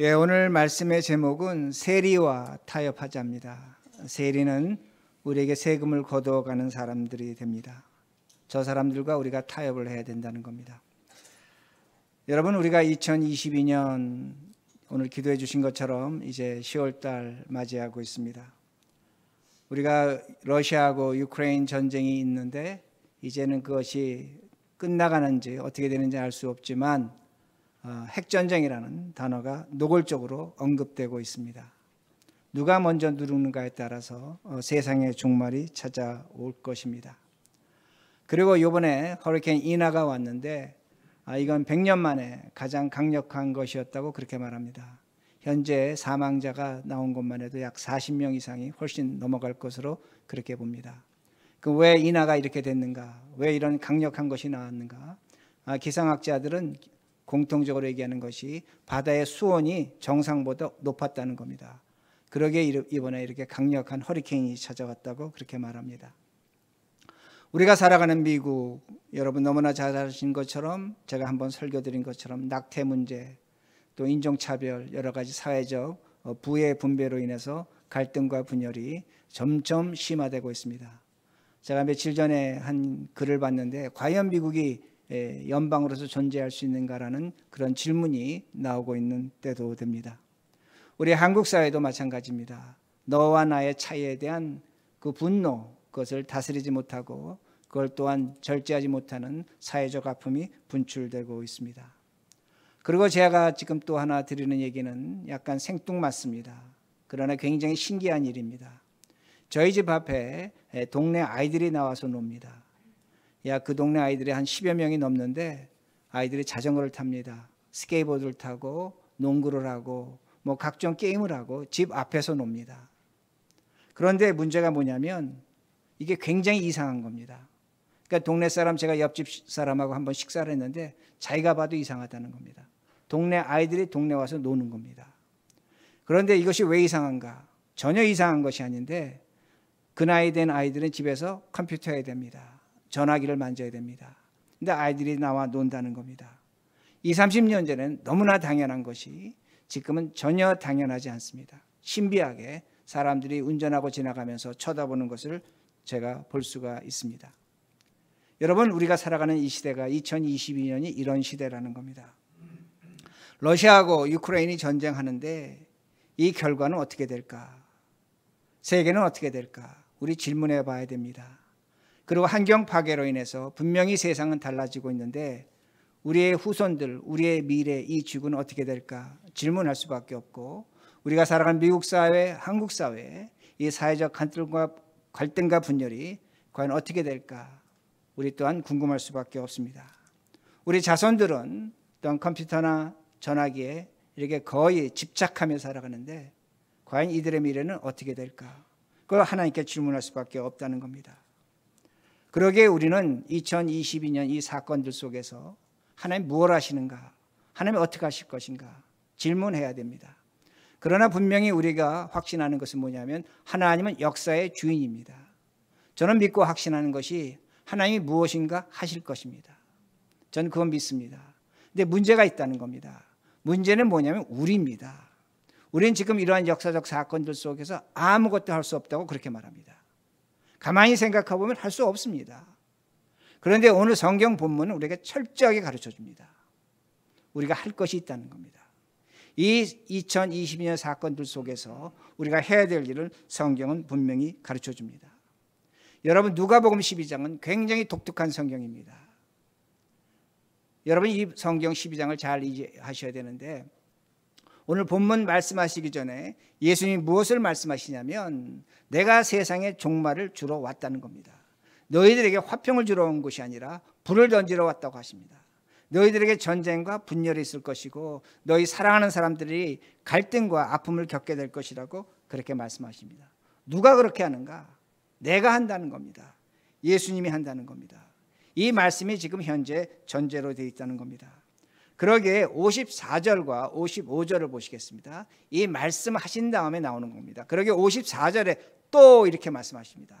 예, 오늘 말씀의 제목은 세리와 타협하자입니다. 세리는 우리에게 세금을 거둬가는 사람들이 됩니다. 저 사람들과 우리가 타협을 해야 된다는 겁니다. 여러분 우리가 2022년 오늘 기도해 주신 것처럼 이제 10월달 맞이하고 있습니다. 우리가 러시아하고 유크레인 전쟁이 있는데 이제는 그것이 끝나가는지 어떻게 되는지 알 수 없지만 어, 핵전쟁이라는 단어가 노골적으로 언급되고 있습니다. 누가 먼저 누르는가에 따라서 어, 세상의 종말이 찾아올 것입니다. 그리고 이번에 허리케인 이나가 왔는데 아, 이건 100년 만에 가장 강력한 것이었다고 그렇게 말합니다. 현재 사망자가 나온 것만 해도 약 40명 이상이 훨씬 넘어갈 것으로 그렇게 봅니다. 그왜 인하가 이렇게 됐는가? 왜 이런 강력한 것이 나왔는가? 아, 기상학자들은 공통적으로 얘기하는 것이 바다의 수온이 정상보다 높았다는 겁니다. 그러게 이번에 이렇게 강력한 허리케인이 찾아왔다고 그렇게 말합니다. 우리가 살아가는 미국, 여러분 너무나 잘 아신 것처럼 제가 한번 설교드린 것처럼 낙태 문제, 또 인종차별, 여러 가지 사회적 어, 부의 분배로 인해서 갈등과 분열이 점점 심화되고 있습니다. 제가 며칠 전에 한 글을 봤는데 과연 미국이 예, 연방으로서 존재할 수 있는가라는 그런 질문이 나오고 있는 때도 됩니다. 우리 한국 사회도 마찬가지입니다. 너와 나의 차이에 대한 그 분노 그것을 다스리지 못하고 그걸 또한 절제하지 못하는 사회적 아픔이 분출되고 있습니다. 그리고 제가 지금 또 하나 드리는 얘기는 약간 생뚱맞습니다. 그러나 굉장히 신기한 일입니다. 저희 집 앞에 동네 아이들이 나와서 놉니다. 야그 동네 아이들이 한 10여 명이 넘는데 아이들이 자전거를 탑니다. 스케이보드를 타고 농구를 하고 뭐 각종 게임을 하고 집 앞에서 놉니다. 그런데 문제가 뭐냐면 이게 굉장히 이상한 겁니다. 그러니까 동네 사람 제가 옆집 사람하고 한번 식사를 했는데 자기가 봐도 이상하다는 겁니다. 동네 아이들이 동네 와서 노는 겁니다. 그런데 이것이 왜 이상한가? 전혀 이상한 것이 아닌데 그 나이 된 아이들은 집에서 컴퓨터 해야 됩니다. 전화기를 만져야 됩니다. 근데 아이들이 나와 논다는 겁니다. 2, 30년 전에는 너무나 당연한 것이 지금은 전혀 당연하지 않습니다. 신비하게 사람들이 운전하고 지나가면서 쳐다보는 것을 제가 볼 수가 있습니다. 여러분 우리가 살아가는 이 시대가 2022년이 이런 시대라는 겁니다. 러시아하고 우크라이 전쟁하는데 이 결과는 어떻게 될까? 세계는 어떻게 될까? 우리 질문해 봐야 됩니다. 그리고 환경 파괴로 인해서 분명히 세상은 달라지고 있는데 우리의 후손들, 우리의 미래 이 지구는 어떻게 될까 질문할 수밖에 없고 우리가 살아가는 미국 사회, 한국 사회 이 사회적 갈등과 갈등과 분열이 과연 어떻게 될까 우리 또한 궁금할 수밖에 없습니다. 우리 자손들은 또한 컴퓨터나 전화기에 이렇게 거의 집착하며 살아가는데 과연 이들의 미래는 어떻게 될까? 그걸 하나님께 질문할 수밖에 없다는 겁니다. 그러게 우리는 2022년 이 사건들 속에서 하나님 무엇 하시는가? 하나님 어떻게 하실 것인가? 질문해야 됩니다. 그러나 분명히 우리가 확신하는 것은 뭐냐면 하나님은 역사의 주인입니다. 저는 믿고 확신하는 것이 하나님이 무엇인가 하실 것입니다. 전 그건 믿습니다. 근데 문제가 있다는 겁니다. 문제는 뭐냐면 우리입니다. 우리는 지금 이러한 역사적 사건들 속에서 아무것도 할 수 없다고 그렇게 말합니다. 가만히 생각해 보면 할 수 없습니다. 그런데 오늘 성경 본문은 우리에게 철저하게 가르쳐 줍니다. 우리가 할 것이 있다는 겁니다. 이 2020년 사건들 속에서 우리가 해야 될 일을 성경은 분명히 가르쳐 줍니다. 여러분 누가복음 12장은 굉장히 독특한 성경입니다. 여러분 이 성경 12장을 잘 이해하셔야 되는데 오늘 본문 말씀하시기 전에 예수님이 무엇을 말씀하시냐면 내가 세상에 종말을 주러 왔다는 겁니다. 너희들에게 화평을 주러 온 것이 아니라 불을 던지러 왔다고 하십니다. 너희들에게 전쟁과 분열이 있을 것이고 너희 사랑하는 사람들이 갈등과 아픔을 겪게 될 것이라고 그렇게 말씀하십니다. 누가 그렇게 하는가? 내가 한다는 겁니다. 예수님이 한다는 겁니다. 이 말씀이 지금 현재 전제로 되어 있다는 겁니다. 그러게 54절과 55절을 보시겠습니다. 이 말씀하신 다음에 나오는 겁니다. 그러게 54절에 또 이렇게 말씀하십니다.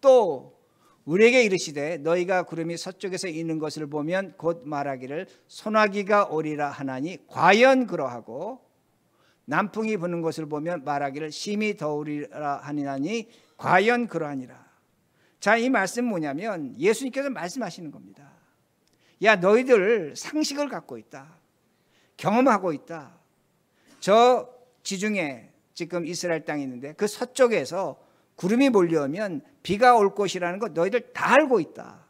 또 우리에게 이르시되 너희가 구름이 서쪽에서 있는 것을 보면 곧 말하기를 소나기가 오리라 하나니 과연 그러하고 남풍이 부는 것을 보면 말하기를 심히 더우리라 하니나니 과연 그러하니라. 자, 이 말씀 뭐냐면 예수님께서 말씀하시는 겁니다. 야 너희들 상식을 갖고 있다. 경험하고 있다. 저 지중해 지금 이스라엘 땅이 있는데 그 서쪽에서 구름이 몰려오면 비가 올 것이라는 거 너희들 다 알고 있다.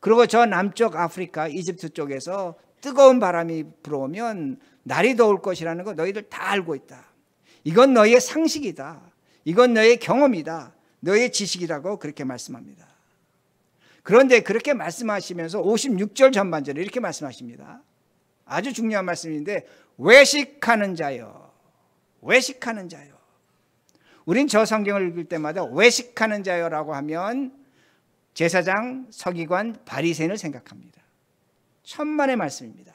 그리고 저 남쪽 아프리카 이집트 쪽에서 뜨거운 바람이 불어오면 날이 더울 것이라는 거 너희들 다 알고 있다. 이건 너희의 상식이다. 이건 너희의 경험이다. 너희의 지식이라고 그렇게 말씀합니다. 그런데 그렇게 말씀하시면서 56절 전반절에 이렇게 말씀하십니다. 아주 중요한 말씀인데 외식하는 자여 외식하는 자여 우린 저 성경을 읽을 때마다 외식하는 자여라고 하면 제사장, 서기관, 바리새인을 생각합니다. 천만의 말씀입니다.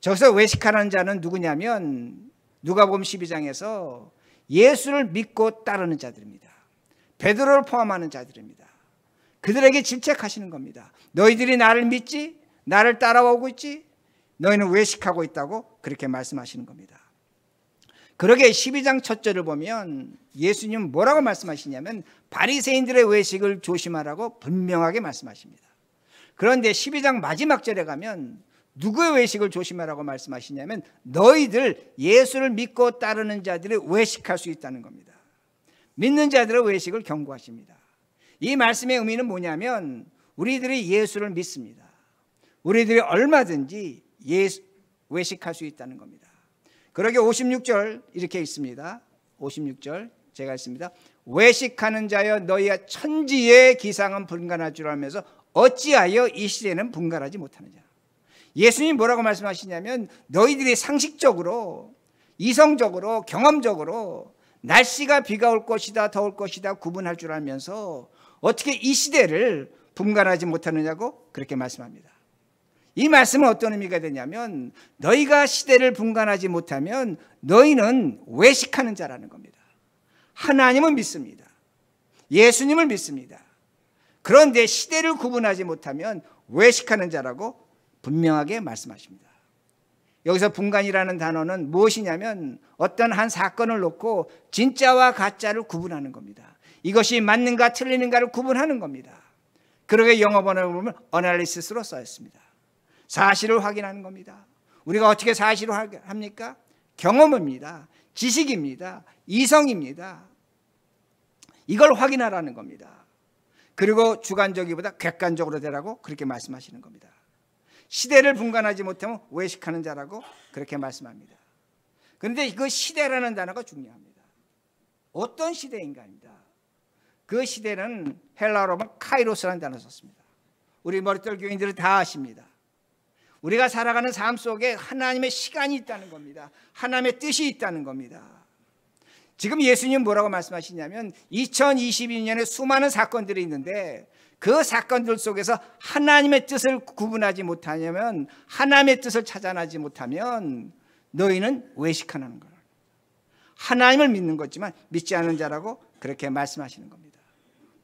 저기서 외식하는 자는 누구냐면 누가복음 12장에서 예수를 믿고 따르는 자들입니다. 베드로를 포함하는 자들입니다. 그들에게 질책하시는 겁니다. 너희들이 나를 믿지? 나를 따라오고 있지? 너희는 외식하고 있다고 그렇게 말씀하시는 겁니다. 그러게 12장 첫절을 보면 예수님 뭐라고 말씀하시냐면 바리새인들의 외식을 조심하라고 분명하게 말씀하십니다. 그런데 12장 마지막 절에 가면 누구의 외식을 조심하라고 말씀하시냐면 너희들 예수를 믿고 따르는 자들이 외식할 수 있다는 겁니다. 믿는 자들의 외식을 경고하십니다. 이 말씀의 의미는 뭐냐면 우리들이 예수를 믿습니다. 우리들이 얼마든지 예수, 외식할 수 있다는 겁니다. 그러게 56절 이렇게 있습니다. 56절 제가 했습니다 외식하는 자여 너희야 천지의 기상은 분간할 줄 알면서 어찌하여 이 시대는 분간하지 못하는 자. 예수님 이 뭐라고 말씀하시냐면 너희들이 상식적으로 이성적으로 경험적으로 날씨가 비가 올 것이다 더울 것이다 구분할 줄 알면서 어떻게 이 시대를 분간하지 못하느냐고 그렇게 말씀합니다. 이 말씀은 어떤 의미가 되냐면 너희가 시대를 분간하지 못하면 너희는 외식하는 자라는 겁니다. 하나님은 믿습니다. 예수님을 믿습니다. 그런데 시대를 구분하지 못하면 외식하는 자라고 분명하게 말씀하십니다. 여기서 분간이라는 단어는 무엇이냐면 어떤 한 사건을 놓고 진짜와 가짜를 구분하는 겁니다. 이것이 맞는가 틀리는가를 구분하는 겁니다. 그러게 영어 번역을 보면 analysis로 써 있습니다. 사실을 확인하는 겁니다. 우리가 어떻게 사실을 합니까? 경험입니다. 지식입니다. 이성입니다. 이걸 확인하라는 겁니다. 그리고 주관적이보다 객관적으로 되라고 그렇게 말씀하시는 겁니다. 시대를 분간하지 못하면 외식하는 자라고 그렇게 말씀합니다. 그런데 그 시대라는 단어가 중요합니다. 어떤 시대인가입니다. 그 시대는 헬라로만 카이로스라는 단어 썼습니다. 우리 머리털 교인들은 다 아십니다. 우리가 살아가는 삶 속에 하나님의 시간이 있다는 겁니다. 하나님의 뜻이 있다는 겁니다. 지금 예수님 뭐라고 말씀하시냐면 2022년에 수많은 사건들이 있는데 그 사건들 속에서 하나님의 뜻을 구분하지 못하냐면 하나님의 뜻을 찾아나지 못하면 너희는 외식하는 거라. 하나님을 믿는 거지만 믿지 않은 자라고 그렇게 말씀하시는 겁니다.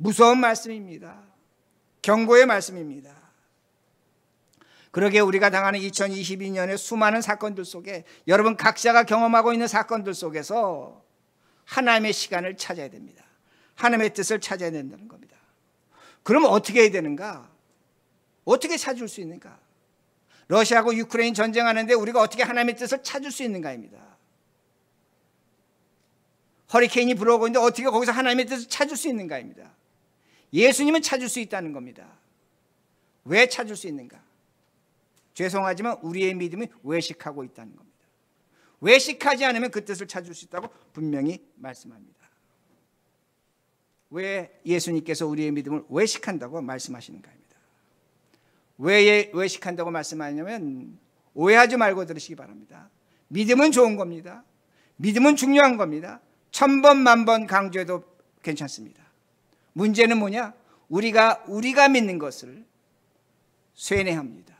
무서운 말씀입니다. 경고의 말씀입니다. 그러게 우리가 당하는 2022년의 수많은 사건들 속에 여러분 각자가 경험하고 있는 사건들 속에서 하나님의 시간을 찾아야 됩니다. 하나님의 뜻을 찾아야 된다는 겁니다. 그럼 어떻게 해야 되는가? 어떻게 찾을 수 있는가? 러시아하고 유크레인 전쟁하는데 우리가 어떻게 하나님의 뜻을 찾을 수 있는가입니다. 허리케인이 불어오고 있는데 어떻게 거기서 하나님의 뜻을 찾을 수 있는가입니다. 예수님은 찾을 수 있다는 겁니다. 왜 찾을 수 있는가? 죄송하지만 우리의 믿음이 외식하고 있다는 겁니다. 외식하지 않으면 그 뜻을 찾을 수 있다고 분명히 말씀합니다. 왜 예수님께서 우리의 믿음을 외식한다고 말씀하시는가입니다. 왜 예, 외식한다고 말씀하냐면 오해하지 말고 들으시기 바랍니다. 믿음은 좋은 겁니다. 믿음은 중요한 겁니다. 천 번, 만 번 강조해도 괜찮습니다. 문제는 뭐냐? 우리가 우리가 믿는 것을 쇠뇌합니다.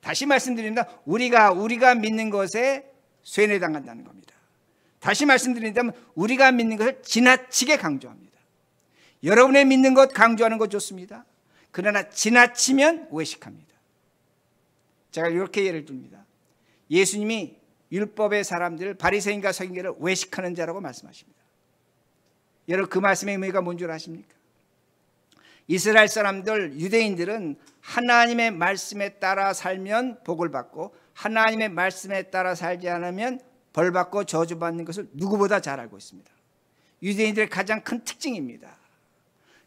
다시 말씀드립니다. 우리가 우리가 믿는 것에 쇠뇌당한다는 겁니다. 다시 말씀드린다면 우리가 믿는 것을 지나치게 강조합니다. 여러분의 믿는 것 강조하는 것 좋습니다. 그러나 지나치면 외식합니다. 제가 이렇게 예를 듭니다. 예수님이 율법의 사람들을 바리새인과 서기계를 외식하는 자라고 말씀하십니다. 여러분 그 말씀의 의미가 뭔 줄 아십니까? 이스라엘 사람들 유대인들은 하나님의 말씀에 따라 살면 복을 받고 하나님의 말씀에 따라 살지 않으면 벌 받고 저주받는 것을 누구보다 잘 알고 있습니다. 유대인들의 가장 큰 특징입니다.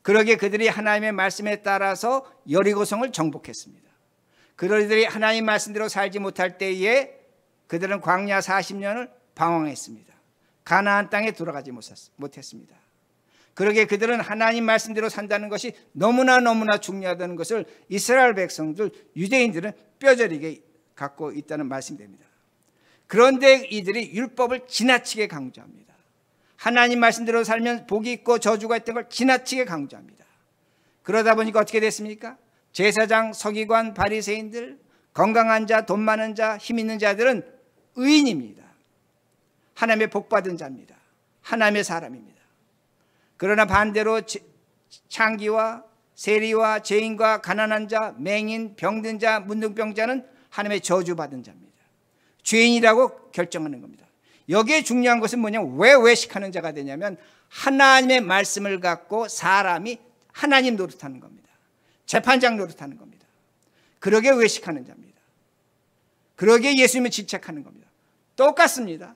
그러기에 그들이 하나님의 말씀에 따라서 여리고성을 정복했습니다. 그들이 하나님 말씀대로 살지 못할 때에 그들은 광야 40년을 방황했습니다. 가나안 땅에 돌아가지 못했습니다. 그러게 그들은 하나님 말씀대로 산다는 것이 너무나 너무나 중요하다는 것을 이스라엘 백성들 유대인들은 뼈저리게 갖고 있다는 말씀입니다. 그런데 이들이 율법을 지나치게 강조합니다. 하나님 말씀대로 살면 복이 있고 저주가 있던 걸 지나치게 강조합니다. 그러다 보니까 어떻게 됐습니까? 제사장, 서기관, 바리새인들, 건강한 자, 돈 많은 자, 힘 있는 자들은 의인입니다. 하나님의 복받은 자입니다. 하나님의 사람입니다. 그러나 반대로 창기와 세리와 죄인과 가난한 자, 맹인, 병든 자, 문둥병자는 하나님의 저주받은 자입니다. 죄인이라고 결정하는 겁니다. 여기에 중요한 것은 뭐냐면 왜 외식하는 자가 되냐면 하나님의 말씀을 갖고 사람이 하나님 노릇하는 겁니다. 재판장 노릇하는 겁니다. 그러게 외식하는 자입니다. 그러게 예수님을 집착하는 겁니다. 똑같습니다.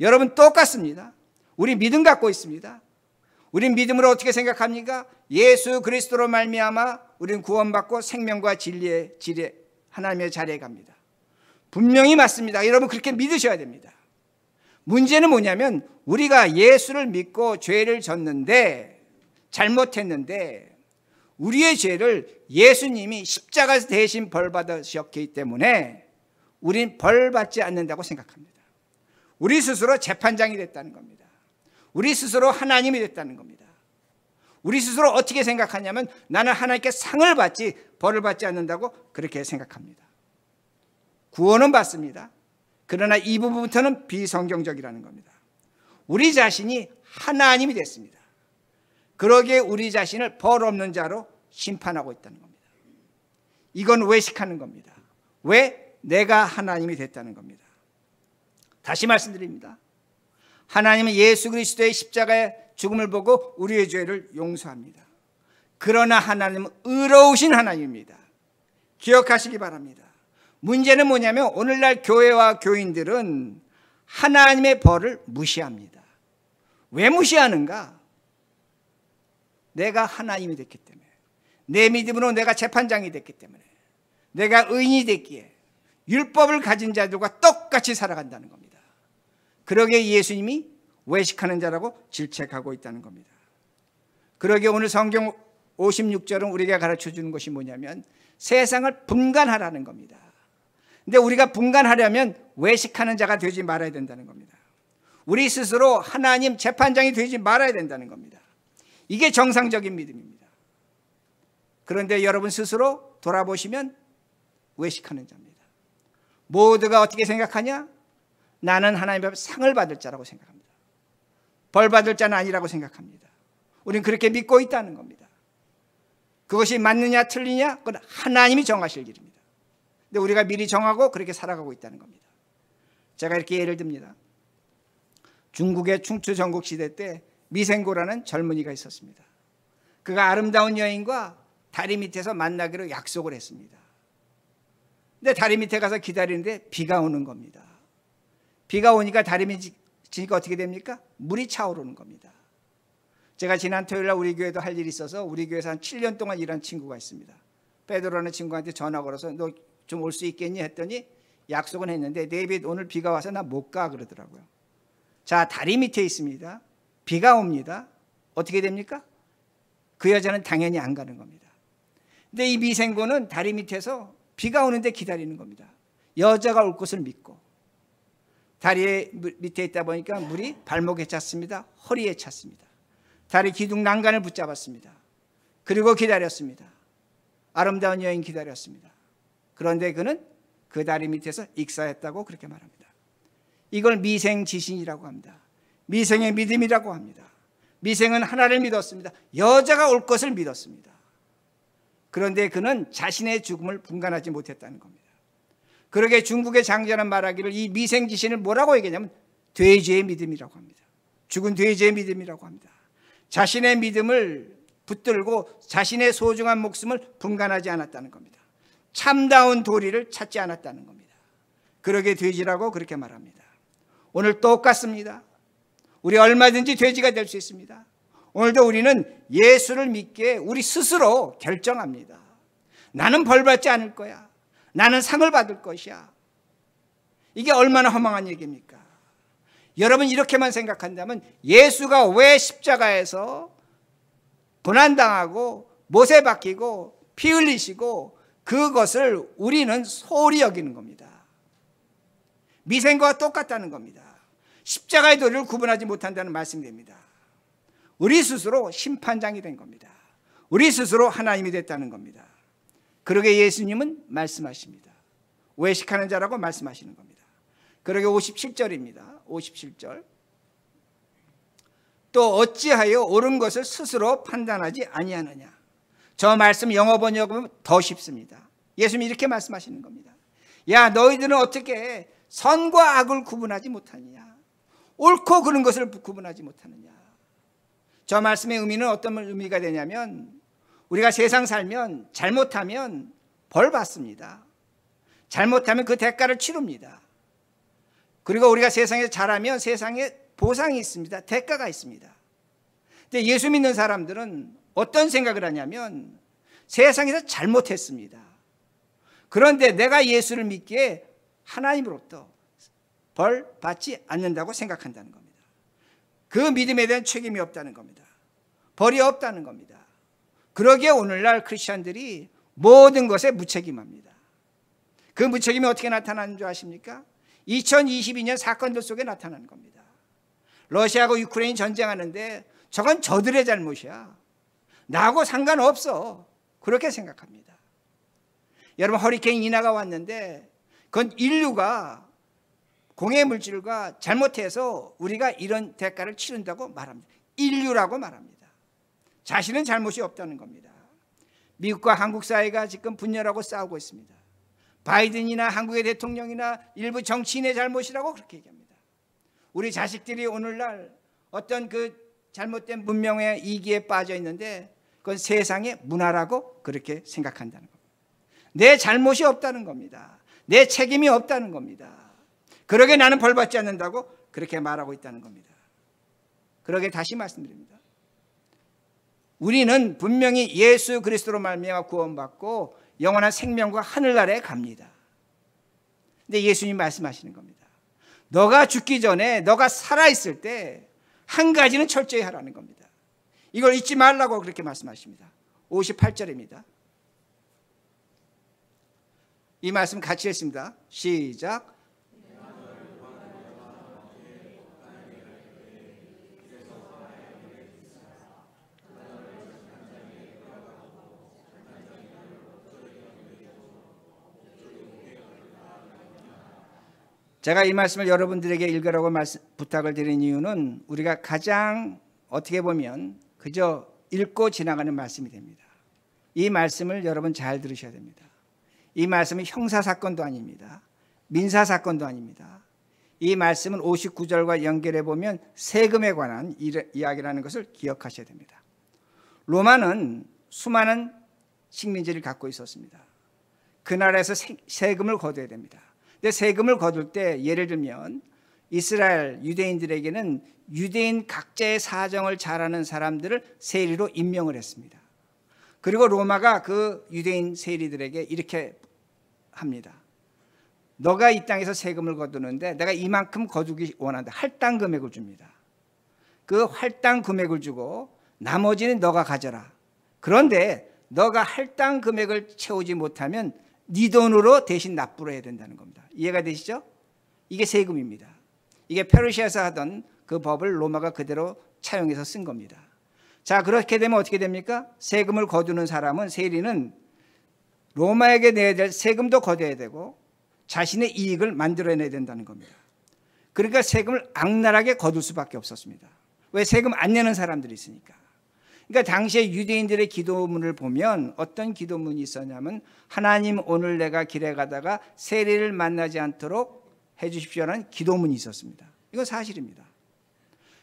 여러분 똑같습니다. 우리 믿음 갖고 있습니다. 우린 믿음으로 어떻게 생각합니까? 예수 그리스도로 말미암아 우린 구원받고 생명과 진리의 지혜 하나님의 자리에 갑니다. 분명히 맞습니다. 여러분 그렇게 믿으셔야 됩니다. 문제는 뭐냐면 우리가 예수를 믿고 죄를 졌는데 잘못했는데 우리의 죄를 예수님이 십자가에서 대신 벌 받으셨기 때문에 우린 벌 받지 않는다고 생각합니다. 우리 스스로 재판장이 됐다는 겁니다. 우리 스스로 하나님이 됐다는 겁니다. 우리 스스로 어떻게 생각하냐면 나는 하나님께 상을 받지 벌을 받지 않는다고 그렇게 생각합니다. 구원은 받습니다. 그러나 이 부분부터는 비성경적이라는 겁니다. 우리 자신이 하나님이 됐습니다. 그러기에 우리 자신을 벌 없는 자로 심판하고 있다는 겁니다. 이건 외식하는 겁니다. 왜? 내가 하나님이 됐다는 겁니다. 다시 말씀드립니다. 하나님은 예수 그리스도의 십자가의 죽음을 보고 우리의 죄를 용서합니다. 그러나 하나님은 의로우신 하나님입니다. 기억하시기 바랍니다. 문제는 뭐냐면 오늘날 교회와 교인들은 하나님의 벌을 무시합니다. 왜 무시하는가? 내가 하나님이 됐기 때문에 내 믿음으로 내가 재판장이 됐기 때문에 내가 의인이 됐기에 율법을 가진 자들과 똑같이 살아간다는 겁니다. 그러게 예수님이 외식하는 자라고 질책하고 있다는 겁니다. 그러게 오늘 성경 56절은 우리가 가르쳐 주는 것이 뭐냐면 세상을 분간하라는 겁니다. 근데 우리가 분간하려면 외식하는 자가 되지 말아야 된다는 겁니다. 우리 스스로 하나님 재판장이 되지 말아야 된다는 겁니다. 이게 정상적인 믿음입니다. 그런데 여러분 스스로 돌아보시면 외식하는 자입니다. 모두가 어떻게 생각하냐? 나는 하나님 앞에 상을 받을 자라고 생각합니다. 벌 받을 자는 아니라고 생각합니다. 우리는 그렇게 믿고 있다는 겁니다. 그것이 맞느냐 틀리냐 그건 하나님이 정하실 일입니다. 근데 우리가 미리 정하고 그렇게 살아가고 있다는 겁니다. 제가 이렇게 예를 듭니다. 중국의 충추 전국 시대 때 미생고라는 젊은이가 있었습니다. 그가 아름다운 여인과 다리 밑에서 만나기로 약속을 했습니다. 근데 다리 밑에 가서 기다리는데 비가 오는 겁니다. 비가 오니까 다림이 지니까 어떻게 됩니까? 물이 차오르는 겁니다. 제가 지난 토요일 날 우리 교회도 할 일이 있어서 우리 교회에서 한 7년 동안 일한 친구가 있습니다. 빼드로라는 친구한테 전화 걸어서 너 좀 올 수 있겠니 했더니 약속은 했는데 데이빗 오늘 비가 와서 나 못 가 그러더라고요. 자, 다리 밑에 있습니다. 비가 옵니다. 어떻게 됩니까? 그 여자는 당연히 안 가는 겁니다. 근데 이 미생고는 다리 밑에서 비가 오는데 기다리는 겁니다. 여자가 올 것을 믿고 다리 밑에 있다 보니까 물이 발목에 찼습니다. 허리에 찼습니다. 다리 기둥 난간을 붙잡았습니다. 그리고 기다렸습니다. 아름다운 여행 기다렸습니다. 그런데 그는 그 다리 밑에서 익사했다고 그렇게 말합니다. 이걸 미생 지신이라고 합니다. 미생의 믿음이라고 합니다. 미생은 하나를 믿었습니다. 여자가 올 것을 믿었습니다. 그런데 그는 자신의 죽음을 분간하지 못했다는 겁니다. 그러게 중국의 장자는 말하기를 이 미생지신을 뭐라고 얘기냐면 하 돼지의 믿음이라고 합니다. 죽은 돼지의 믿음이라고 합니다. 자신의 믿음을 붙들고 자신의 소중한 목숨을 분간하지 않았다는 겁니다. 참다운 도리를 찾지 않았다는 겁니다. 그러게 돼지라고 그렇게 말합니다. 오늘 똑같습니다. 우리 얼마든지 돼지가 될 수 있습니다. 오늘도 우리는 예수를 믿게 우리 스스로 결정합니다. 나는 벌 받지 않을 거야. 나는 상을 받을 것이야. 이게 얼마나 허망한 얘기입니까? 여러분 이렇게만 생각한다면 예수가 왜 십자가에서 고난당하고 못에 박히고 피 흘리시고 그것을 우리는 소홀히 여기는 겁니다. 미생과 똑같다는 겁니다. 십자가의 도리를 구분하지 못한다는 말씀입니다. 우리 스스로 심판장이 된 겁니다. 우리 스스로 하나님이 됐다는 겁니다. 그러게 예수님은 말씀하십니다. 외식하는 자라고 말씀하시는 겁니다. 그러게 57절입니다. 57절. 또 어찌하여 옳은 것을 스스로 판단하지 아니하느냐. 저 말씀 영어 번역은 더 쉽습니다. 예수님이 이렇게 말씀하시는 겁니다. 야 너희들은 어떻게 선과 악을 구분하지 못하느냐. 옳고 그른 것을 구분하지 못하느냐. 저 말씀의 의미는 어떤 의미가 되냐면 우리가 세상 살면 잘못하면 벌 받습니다. 잘못하면 그 대가를 치릅니다. 그리고 우리가 세상에서 잘하면 세상에 보상이 있습니다. 대가가 있습니다. 근데 예수 믿는 사람들은 어떤 생각을 하냐면 세상에서 잘못했습니다. 그런데 내가 예수를 믿기에 하나님으로부터 벌 받지 않는다고 생각한다는 겁니다. 그 믿음에 대한 책임이 없다는 겁니다. 벌이 없다는 겁니다. 그러기에 오늘날 크리스천들이 모든 것에 무책임합니다. 그 무책임이 어떻게 나타나는 줄 아십니까? 2022년 사건들 속에 나타나는 겁니다. 러시아하고 우크레인 전쟁하는데 저건 저들의 잘못이야. 나하고 상관없어. 그렇게 생각합니다. 여러분 허리케인 인하가 왔는데 그건 인류가 공해 물질과 잘못해서 우리가 이런 대가를 치른다고 말합니다. 인류라고 말합니다. 자신은 잘못이 없다는 겁니다. 미국과 한국 사회가 지금 분열하고 싸우고 있습니다. 바이든이나 한국의 대통령이나 일부 정치인의 잘못이라고 그렇게 얘기합니다. 우리 자식들이 오늘날 어떤 그 잘못된 문명의 이기에 빠져 있는데 그건 세상의 문화라고 그렇게 생각한다는 겁니다. 내 잘못이 없다는 겁니다. 내 책임이 없다는 겁니다. 그러게 나는 벌받지 않는다고 그렇게 말하고 있다는 겁니다. 그러게 다시 말씀드립니다. 우리는 분명히 예수 그리스도로 말미암아 구원받고 영원한 생명과 하늘나라에 갑니다. 근데 예수님 말씀하시는 겁니다. 너가 죽기 전에 너가 살아 있을 때 한 가지는 철저히 하라는 겁니다. 이걸 잊지 말라고 그렇게 말씀하십니다. 58절입니다. 이 말씀 같이 했습니다. 시작. 제가 이 말씀을 여러분들에게 읽으라고 말씀, 부탁을 드린 이유는 우리가 가장 어떻게 보면 그저 읽고 지나가는 말씀이 됩니다. 이 말씀을 여러분 잘 들으셔야 됩니다. 이 말씀은 형사 사건도 아닙니다. 민사 사건도 아닙니다. 이 말씀은 59절과 연결해 보면 세금에 관한 이야기라는 것을 기억하셔야 됩니다. 로마는 수많은 식민지를 갖고 있었습니다. 그 나라에서 세금을 거둬야 됩니다. 근데 세금을 거둘 때 예를 들면 이스라엘 유대인들에게는 유대인 각자의 사정을 잘 아는 사람들을 세리로 임명을 했습니다. 그리고 로마가 그 유대인 세리들에게 이렇게 합니다. 너가 이 땅에서 세금을 거두는데 내가 이만큼 거두기 원한다. 할당 금액을 줍니다. 그 할당 금액을 주고 나머지는 너가 가져라. 그런데 너가 할당 금액을 채우지 못하면 네 돈으로 대신 납부를 해야 된다는 겁니다. 이해가 되시죠? 이게 세금입니다. 이게 페르시아에서 하던 그 법을 로마가 그대로 차용해서 쓴 겁니다. 자, 그렇게 되면 어떻게 됩니까? 세금을 거두는 사람은 세리는 로마에게 내야 될 세금도 거둬야 되고 자신의 이익을 만들어내야 된다는 겁니다. 그러니까 세금을 악랄하게 거둘 수밖에 없었습니다. 왜 세금 안 내는 사람들이 있으니까. 그러니까 당시에 유대인들의 기도문을 보면 어떤 기도문이 있었냐면 하나님 오늘 내가 길에 가다가 세례를 만나지 않도록 해주십시오라는 기도문이 있었습니다. 이건 사실입니다.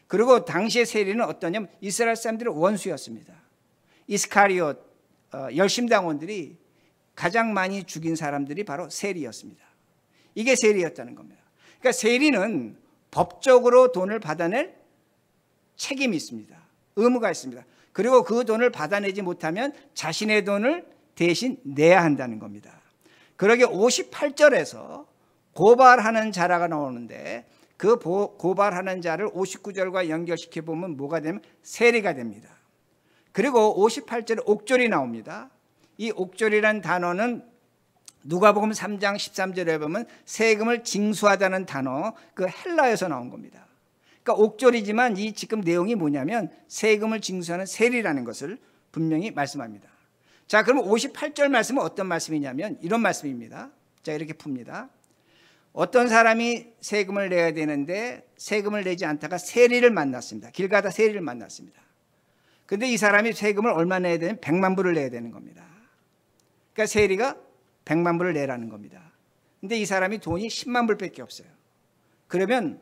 그리고 당시의 세례는 어떠냐면 이스라엘 사람들의 원수였습니다. 이스카리옷 어, 열심당원들이 가장 많이 죽인 사람들이 바로 세리였습니다. 이게 세리였다는 겁니다. 그러니까 세리는 법적으로 돈을 받아낼 책임이 있습니다. 의무가 있습니다. 그리고 그 돈을 받아내지 못하면 자신의 돈을 대신 내야 한다는 겁니다. 그러게 58절에서 고발하는 자라가 나오는데 그 고발하는 자를 59절과 연결시켜 보면 뭐가 되면 세리가 됩니다. 그리고 58절에 옥졸이 나옵니다. 이 옥졸이란 단어는 누가복음 3장 13절에 보면 세금을 징수하다는 단어 그 헬라에서 나온 겁니다. 그러니까 옥졸이지만이 지금 내용이 뭐냐면 세금을 징수하는 세리라는 것을 분명히 말씀합니다. 자, 그럼 58절 말씀은 어떤 말씀이냐면 이런 말씀입니다. 자, 이렇게 풉니다. 어떤 사람이 세금을 내야 되는데 세금을 내지 않다가 세리를 만났습니다. 길 가다 세리를 만났습니다. 근데 이 사람이 세금을 얼마 내야 되는 100만 불을 내야 되는 겁니다. 그러니까 세리가 100만 불을 내라는 겁니다. 근데 이 사람이 돈이 10만 불밖에 없어요. 그러면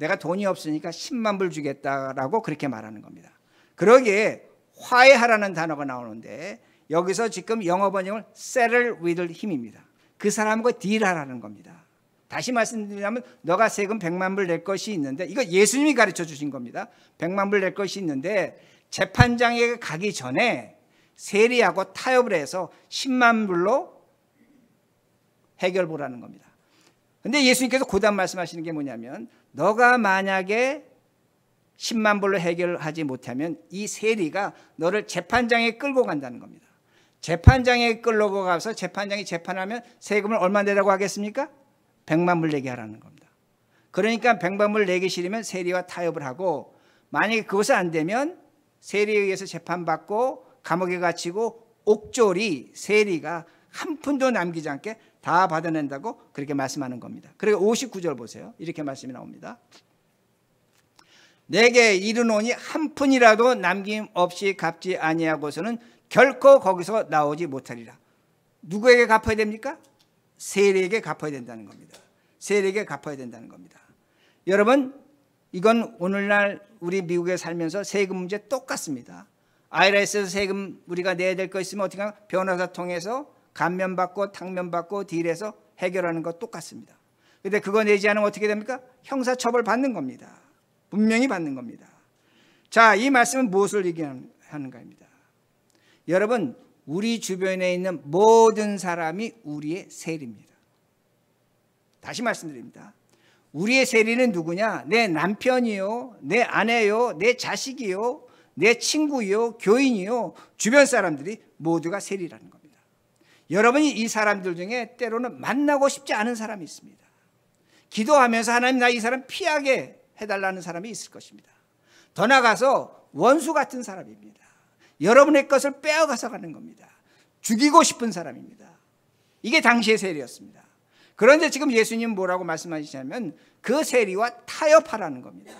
내가 돈이 없으니까 10만 불 주겠다라고 그렇게 말하는 겁니다. 그러기에 화해하라는 단어가 나오는데 여기서 지금 영어 번역을 settle with 힘입니다. 그 사람과 딜하라는 겁니다. 다시 말씀드리자면 너가 세금 100만 불 낼 것이 있는데 이거 예수님이 가르쳐 주신 겁니다. 100만 불 낼 것이 있는데 재판장에 가기 전에 세리하고 타협을 해서 10만 불로 해결 보라는 겁니다. 근데 예수님께서 고단 말씀하시는 게 뭐냐면 너가 만약에 10만 불로 해결하지 못하면 이 세리가 너를 재판장에 끌고 간다는 겁니다. 재판장에 끌고 가서 재판장이 재판하면 세금을 얼마 내라고 하겠습니까? 100만 불 내게 하라는 겁니다. 그러니까 100만 불 내기 싫으면 세리와 타협을 하고 만약에 그것이 안 되면 세리에 의해서 재판받고 감옥에 갇히고 옥졸이 세리가 한 푼도 남기지 않게 다 받아낸다고 그렇게 말씀하는 겁니다. 그리고 59절 보세요. 이렇게 말씀이 나옵니다. 내게 이르노니 한 푼이라도 남김없이 갚지 아니하고서는 결코 거기서 나오지 못하리라. 누구에게 갚아야 됩니까? 세례에게 갚아야 된다는 겁니다. 세례에게 갚아야 된다는 겁니다. 여러분 이건 오늘날 우리 미국에 살면서 세금 문제 똑같습니다. IRS에서 세금 우리가 내야 될 거 있으면 어떻게 하면 변호사 통해서 감면 받고 탕면 받고 딜해서 해결하는 것 똑같습니다. 근데 그거 내지 않으면 어떻게 됩니까? 형사 처벌 받는 겁니다. 분명히 받는 겁니다. 자, 이 말씀은 무엇을 얘기하는가입니다. 여러분, 우리 주변에 있는 모든 사람이 우리의 세리입니다. 다시 말씀드립니다. 우리의 세리는 누구냐? 내 남편이요, 내 아내요, 내 자식이요, 내 친구요, 교인이요, 주변 사람들이 모두가 세리라는 겁니다. 여러분이 이 사람들 중에 때로는 만나고 싶지 않은 사람이 있습니다. 기도하면서 하나님 나 이 사람 피하게 해달라는 사람이 있을 것입니다. 더 나가서 원수 같은 사람입니다. 여러분의 것을 빼앗아서 가는 겁니다. 죽이고 싶은 사람입니다. 이게 당시의 세리였습니다. 그런데 지금 예수님 뭐라고 말씀하시냐면 그 세리와 타협하라는 겁니다.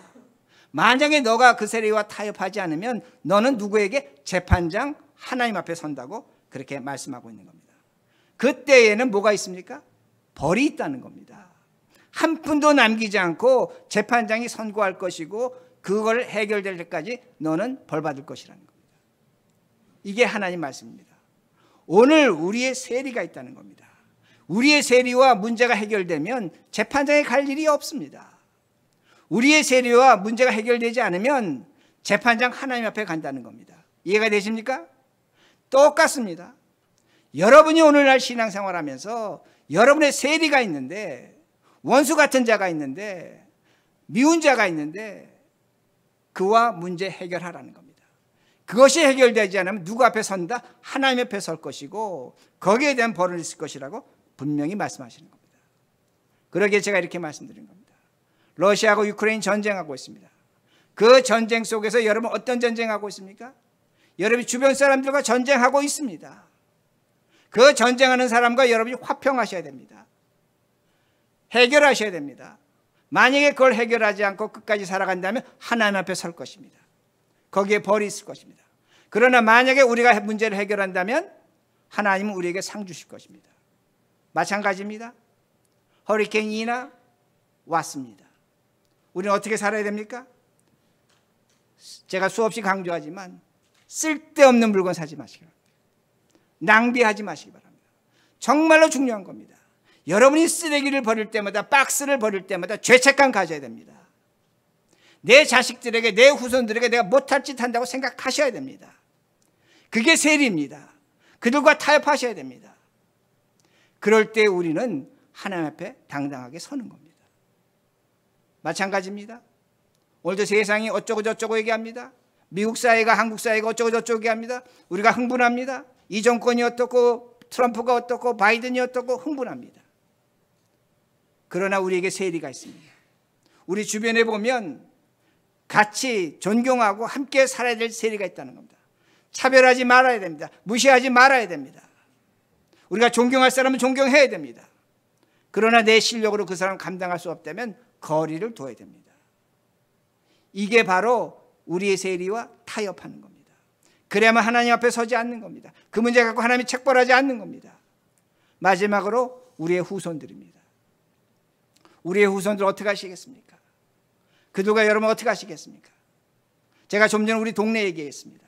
만약에 너가 그 세리와 타협하지 않으면 너는 누구에게 재판장 하나님 앞에 선다고 그렇게 말씀하고 있는 겁니다. 그때에는 뭐가 있습니까? 벌이 있다는 겁니다. 한 푼도 남기지 않고 재판장이 선고할 것이고 그걸 해결될 때까지 너는 벌 받을 것이라는 겁니다. 이게 하나님 말씀입니다. 오늘 우리의 세리가 있다는 겁니다. 우리의 세리와 문제가 해결되면 재판장에 갈 일이 없습니다. 우리의 세리와 문제가 해결되지 않으면 재판장 하나님 앞에 간다는 겁니다. 이해가 되십니까? 똑같습니다. 여러분이 오늘날 신앙생활 하면서 여러분의 세리가 있는데 원수 같은 자가 있는데 미운 자가 있는데 그와 문제 해결하라는 겁니다. 그것이 해결되지 않으면 누구 앞에 선다? 하나님 앞에 설 것이고 거기에 대한 벌을 있을 것이라고 분명히 말씀하시는 겁니다. 그러기에 제가 이렇게 말씀드린 겁니다. 러시아하고 우크레인 전쟁하고 있습니다. 그 전쟁 속에서 여러분 어떤 전쟁하고 있습니까? 여러분 주변 사람들과 전쟁하고 있습니다. 그 전쟁하는 사람과 여러분이 화평하셔야 됩니다. 해결하셔야 됩니다. 만약에 그걸 해결하지 않고 끝까지 살아간다면 하나님 앞에 설 것입니다. 거기에 벌이 있을 것입니다. 그러나 만약에 우리가 문제를 해결한다면 하나님은 우리에게 상 주실 것입니다. 마찬가지입니다. 허리케인 이나 왔습니다. 우리는 어떻게 살아야 됩니까? 제가 수없이 강조하지만 쓸데없는 물건 사지 마시라. 낭비하지 마시기 바랍니다. 정말로 중요한 겁니다. 여러분이 쓰레기를 버릴 때마다 박스를 버릴 때마다 죄책감 가져야 됩니다. 내 자식들에게 내 후손들에게 내가 못할 짓 한다고 생각하셔야 됩니다. 그게 세리입니다. 그들과 타협하셔야 됩니다. 그럴 때 우리는 하나님 앞에 당당하게 서는 겁니다. 마찬가지입니다. 오늘도 세상이 어쩌고저쩌고 얘기합니다. 미국 사회가 한국 사회가 어쩌고저쩌고 얘기합니다. 우리가 흥분합니다. 이 정권이 어떻고 트럼프가 어떻고 바이든이 어떻고 흥분합니다. 그러나 우리에게 세리가 있습니다. 우리 주변에 보면 같이 존경하고 함께 살아야 될 세리가 있다는 겁니다. 차별하지 말아야 됩니다. 무시하지 말아야 됩니다. 우리가 존경할 사람은 존경해야 됩니다. 그러나 내 실력으로 그 사람 감당할 수 없다면 거리를 둬야 됩니다. 이게 바로 우리의 세리와 타협하는 겁니다. 그래야만 하나님 앞에 서지 않는 겁니다. 그 문제 갖고 하나님이 책벌하지 않는 겁니다. 마지막으로 우리의 후손들입니다. 우리의 후손들 어떻게 하시겠습니까? 그들과 여러분 어떻게 하시겠습니까? 제가 좀 전에 우리 동네 얘기했습니다.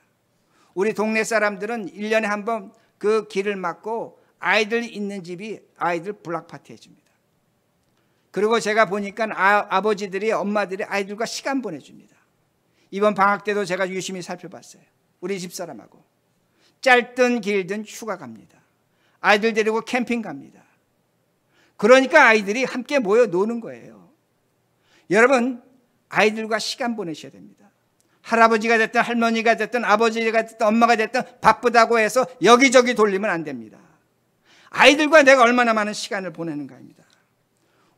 우리 동네 사람들은 1년에 한 번 그 길을 막고 아이들 있는 집이 아이들 블락 파티 해줍니다. 그리고 제가 보니까 아, 버지들이 엄마들이 아이들과 시간 보내줍니다. 이번 방학 때도 제가 유심히 살펴봤어요. 우리 집사람하고 짧든 길든 휴가 갑니다. 아이들 데리고 캠핑 갑니다. 그러니까 아이들이 함께 모여 노는 거예요. 여러분, 아이들과 시간 보내셔야 됩니다. 할아버지가 됐든 할머니가 됐든 아버지가 됐든 엄마가 됐든 바쁘다고 해서 여기저기 돌리면 안 됩니다. 아이들과 내가 얼마나 많은 시간을 보내는가입니다.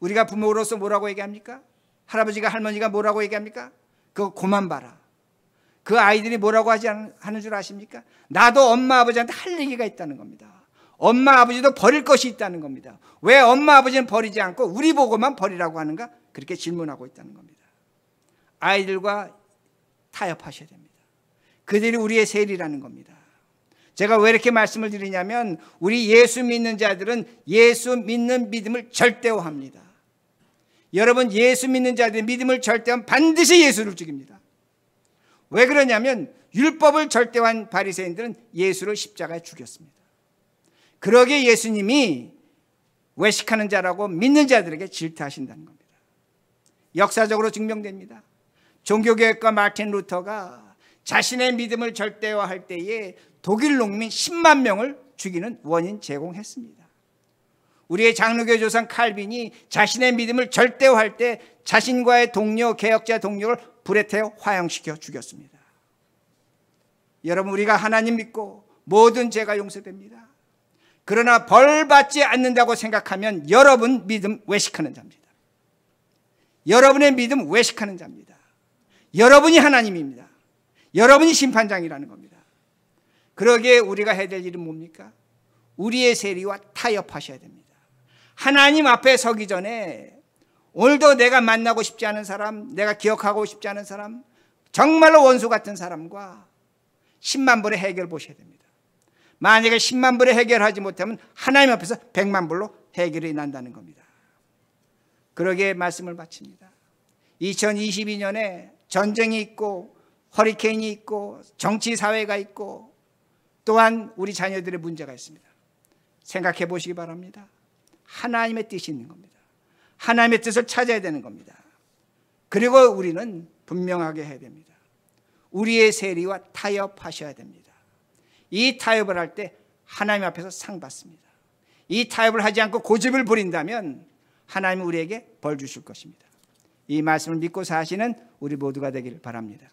우리가 부모로서 뭐라고 얘기합니까? 할아버지가 할머니가 뭐라고 얘기합니까? 그거 고만 봐라. 그 아이들이 뭐라고 하지 하는 줄 아십니까? 나도 엄마 아버지한테 할 얘기가 있다는 겁니다. 엄마 아버지도 버릴 것이 있다는 겁니다. 왜 엄마 아버지는 버리지 않고 우리 보고만 버리라고 하는가? 그렇게 질문하고 있다는 겁니다. 아이들과 타협하셔야 됩니다. 그들이 우리의 세리라는 겁니다. 제가 왜 이렇게 말씀을 드리냐면 우리 예수 믿는 자들은 예수 믿는 믿음을 절대화합니다. 여러분 예수 믿는 자들의 믿음을 절대하면 반드시 예수를 죽입니다. 왜 그러냐면 율법을 절대한 바리새인들은 예수를 십자가에 죽였습니다. 그러기에 예수님이 외식하는 자라고 믿는 자들에게 질타하신다는 겁니다. 역사적으로 증명됩니다. 종교개혁가 마틴 루터가 자신의 믿음을 절대화할 때에 독일 농민 10만 명을 죽이는 원인 제공했습니다. 우리의 장로교 조상 칼빈이 자신의 믿음을 절대화할 때 자신과의 동료, 개혁자 동료를 불에 태워 화형시켜 죽였습니다. 여러분 우리가 하나님 믿고 모든 죄가 용서됩니다. 그러나 벌 받지 않는다고 생각하면 여러분 믿음 외식하는 자입니다. 여러분의 믿음 외식하는 자입니다. 여러분이 하나님입니다. 여러분이 심판장이라는 겁니다. 그러기에 우리가 해야 될 일은 뭡니까? 우리의 세리와 타협하셔야 됩니다. 하나님 앞에 서기 전에 오늘도 내가 만나고 싶지 않은 사람, 내가 기억하고 싶지 않은 사람, 정말로 원수 같은 사람과 10만 불의 해결 보셔야 됩니다. 만약에 10만 불의 해결하지 못하면 하나님 앞에서 100만 불로 해결이 난다는 겁니다. 그러게 말씀을 바칩니다. 2022년에 전쟁이 있고 허리케인이 있고 정치 사회가 있고 또한 우리 자녀들의 문제가 있습니다. 생각해 보시기 바랍니다. 하나님의 뜻이 있는 겁니다. 하나님의 뜻을 찾아야 되는 겁니다. 그리고 우리는 분명하게 해야 됩니다. 우리의 세리와 타협하셔야 됩니다. 이 타협을 할 때 하나님 앞에서 상 받습니다. 이 타협을 하지 않고 고집을 부린다면 하나님은 우리에게 벌 주실 것입니다. 이 말씀을 믿고 사시는 우리 모두가 되기 바랍니다.